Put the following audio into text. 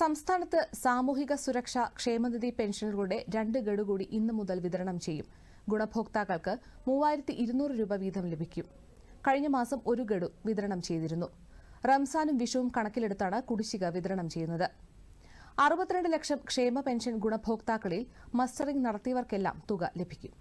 സംസ്ഥാനത്ത് സാമൂഹിക സുരക്ഷാ ക്ഷേമനിധി പെൻഷനുകളുടെ രണ്ട് ഗഡു കൂടി ഇന്നു മുതൽ വിതരണം ചെയ്യും ഗുണഭോക്താക്കൾക്ക് മൂവായിരത്തി ഇരുന്നൂറ് രൂപ വീതം ലഭിക്കും കഴിഞ്ഞ മാസം ഒരു ഗഡു വിതരണം ചെയ്തിരുന്നു റംസാനും വിഷുവും കണക്കിലെടുത്താണ് കുടിശ്ശിക വിതരണം ചെയ്യുന്നത് അറുപത്തിരണ്ട് ലക്ഷം ക്ഷേമ പെൻഷൻ ഗുണഭോക്താക്കളിൽ മസ്റ്ററിംഗ് നടത്തിയവർക്കെല്ലാം തുക ലഭിക്കും